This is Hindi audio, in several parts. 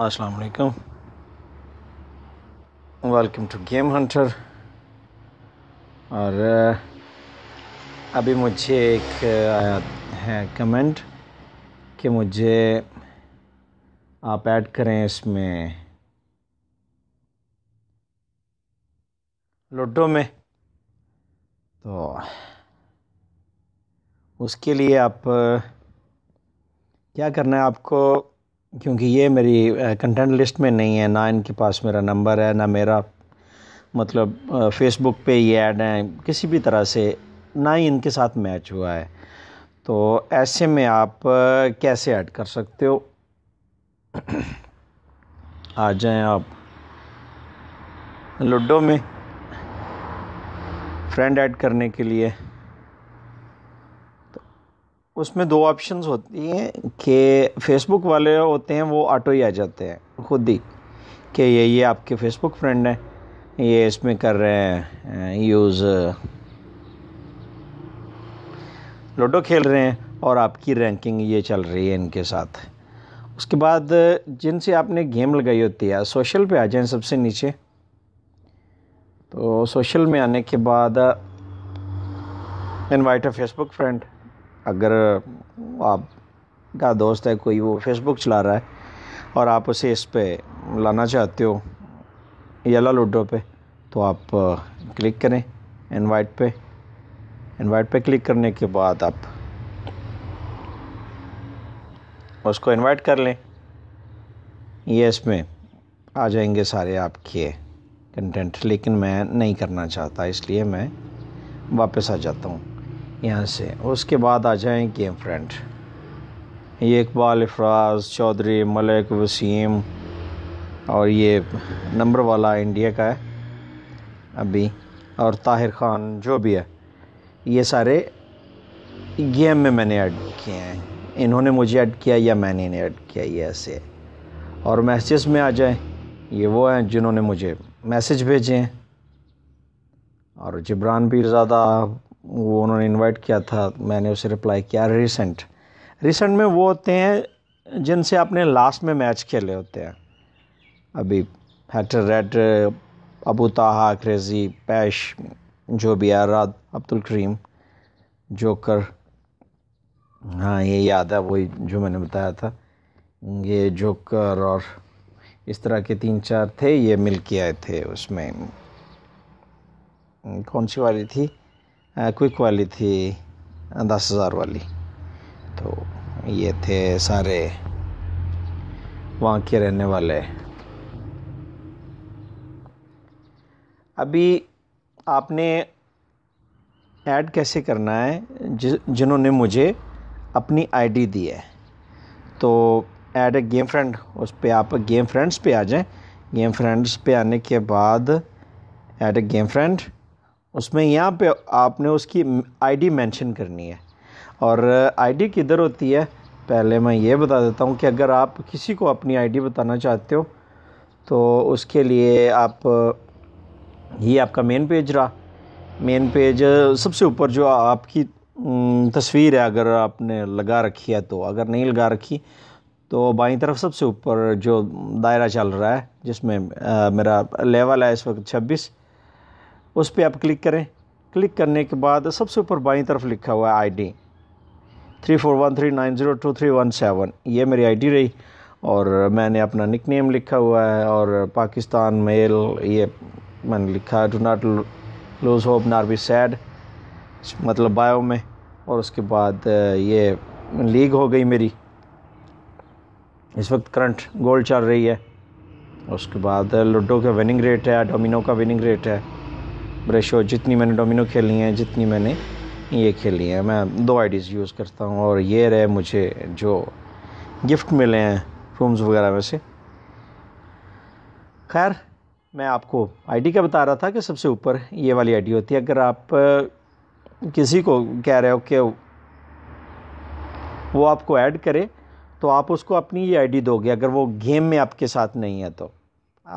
अस्सलाम वालेकुम वेलकम टू गेम हंटर और अभी मुझे एक आया है कमेंट कि मुझे आप ऐड करें इसमें लूडो में तो उसके लिए आप क्या करना है आपको क्योंकि ये मेरी कंटेंट लिस्ट में नहीं है ना इनके पास मेरा नंबर है ना मेरा मतलब फेसबुक पे ये ऐड हैं किसी भी तरह से ना ही इनके साथ मैच हुआ है तो ऐसे में आप कैसे ऐड कर सकते हो आ जाएं आप लूडो में फ्रेंड ऐड करने के लिए उसमें दो ऑप्शंस होती हैं कि फेसबुक वाले होते हैं वो ऑटो ही आ जाते हैं खुद ही कि ये ये आपके फेसबुक फ्रेंड हैं ये इसमें कर रहे हैं यूज़ लूडो खेल रहे हैं और आपकी रैंकिंग ये चल रही है इनके साथ उसके बाद जिनसे आपने गेम लगाई होती है सोशल पे आ जाएं सबसे नीचे तो सोशल में आने के बाद इनवाइट अ फेसबुक फ्रेंड अगर आपका दोस्त है कोई वो फेसबुक चला रहा है और आप उसे इस पर लाना चाहते हो येला लूडो पे तो आप क्लिक करें इनवाइट पे इनवाइट पे क्लिक करने के बाद आप उसको इनवाइट कर लें ये इसमें आ जाएंगे सारे आपके कंटेंट लेकिन मैं नहीं करना चाहता इसलिए मैं वापस आ जाता हूँ यहाँ से उसके बाद आ जाएँ गेम फ्रेंड ये इकबाल अफराज चौधरी मलिक वसीम और ये नंबर वाला इंडिया का है अभी और ताहिर ख़ान जो भी है ये सारे गेम में मैंने ऐड किए हैं इन्होंने मुझे ऐड किया या मैंने इन्हें ऐड किया ये ऐसे और मैसेज में आ जाए ये वो हैं जिन्होंने मुझे मैसेज भेजे हैं और जबरान पीरजादा वो उन्होंने इनवाइट किया था मैंने उसे रिप्लाई किया रिसेंट रिसेंट में वो होते हैं जिनसे आपने लास्ट में मैच खेले होते हैं अभी हैटर रेड अबू ताहा क्रेज़ी पैश जो भी आराद अब्दुल करीम जोकर हाँ ये याद है वही जो मैंने बताया था ये जोकर और इस तरह के तीन चार थे ये मिल के आए थे उसमें कौन सी वाली थी क्विक वाली थी दस हज़ार वाली तो ये थे सारे वहाँ के रहने वाले अभी आपने ऐड कैसे करना है जिन्होंने मुझे अपनी आईडी दी है तो ऐड ए गेम फ्रेंड उस पर आप गेम फ्रेंड्स पे आ जाएं गेम फ्रेंड्स पे आने के बाद ऐड ए गेम फ्रेंड उसमें यहाँ पे आपने उसकी आईडी मेंशन करनी है और आईडी uh, किधर होती है पहले मैं ये बता देता हूँ कि अगर आप किसी को अपनी आईडी बताना चाहते हो तो उसके लिए आप uh, ये आपका मेन पेज रहा मेन पेज uh, सबसे ऊपर जो आपकी mm, तस्वीर है अगर आपने लगा रखी है तो अगर नहीं लगा रखी तो बाई तरफ सबसे ऊपर जो दायरा चल रहा है जिसमें मेरा लेवल है इस वक्त छब्बीस उस पर आप क्लिक करें क्लिक करने के बाद सबसे ऊपर बाईं तरफ लिखा हुआ है I D three four one three nine zero two three one seven ये मेरी आईडी रही और मैंने अपना निक नेम लिखा हुआ है और पाकिस्तान मेल ये मैंने लिखा do not lose hope nor be sad मतलब बायो में और उसके बाद ये लीग हो गई मेरी इस वक्त करंट गोल्ड चल रही है उसके बाद लूडो का विनिंग रेट है डोमिनो का विनिंग रेट है ब्रश और जितनी मैंने डोमिनो खेली हैं जितनी मैंने ये खेली हैं मैं दो आईडीज़ यूज़ करता हूँ और ये रहे मुझे जो गिफ्ट मिले हैं रूम्स वगैरह में से खैर मैं आपको आईडी का बता रहा था कि सबसे ऊपर ये वाली आईडी होती है अगर आप किसी को कह रहे हो कि वो आपको ऐड करे तो आप उसको अपनी ये आईडी दोगे अगर वो गेम में आपके साथ नहीं है तो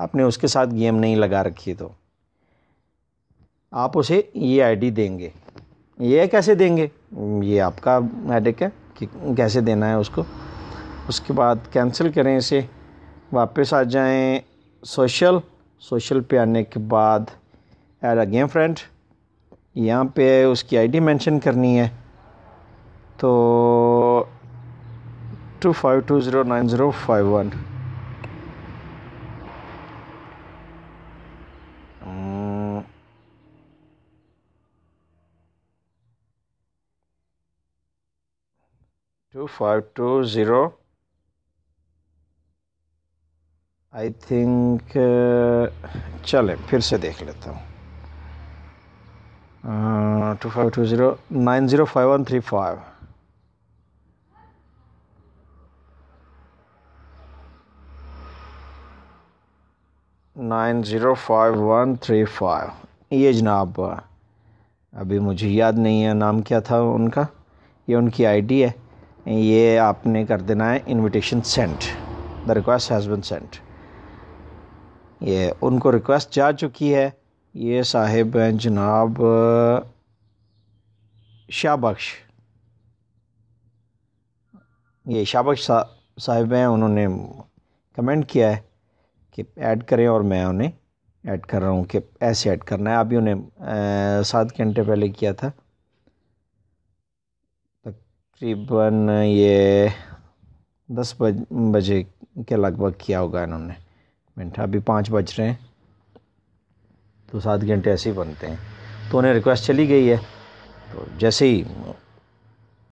आपने उसके साथ गेम नहीं लगा रखी तो आप उसे ये आईडी देंगे ये कैसे देंगे ये आपका हेडेक है कि कैसे देना है उसको उसके बाद कैंसिल करें इसे वापस आ जाएं सोशल सोशल पे आने के बाद एड अ गेम फ्रेंड यहाँ पे उसकी आईडी मेंशन करनी है तो two five two zero nine zero five one two five two zero I think चलें फिर से देख लेता हूँ two five two zero nine zero five one three five nine zero five one three five ये जनाब अभी मुझे याद नहीं है नाम क्या था उनका ये उनकी आईडी है ये आपने कर देना है invitation sent the request has been sent ये उनको रिक्वेस्ट जा चुकी है ये साहिब हैं जनाब शाहबख्श ये शाहबख्श सा, साहिब हैं उन्होंने कमेंट किया है कि ऐड करें और मैं उन्हें ऐड कर रहा हूँ कि ऐसे ऐड करना है अभी उन्हें सात घंटे पहले किया था तकरीबन ये दस बज बजे के लगभग किया होगा इन्होंने मिनट अभी पाँच बज रहे हैं तो सात घंटे ऐसे ही बनते हैं तो उन्हें रिक्वेस्ट चली गई है तो जैसे ही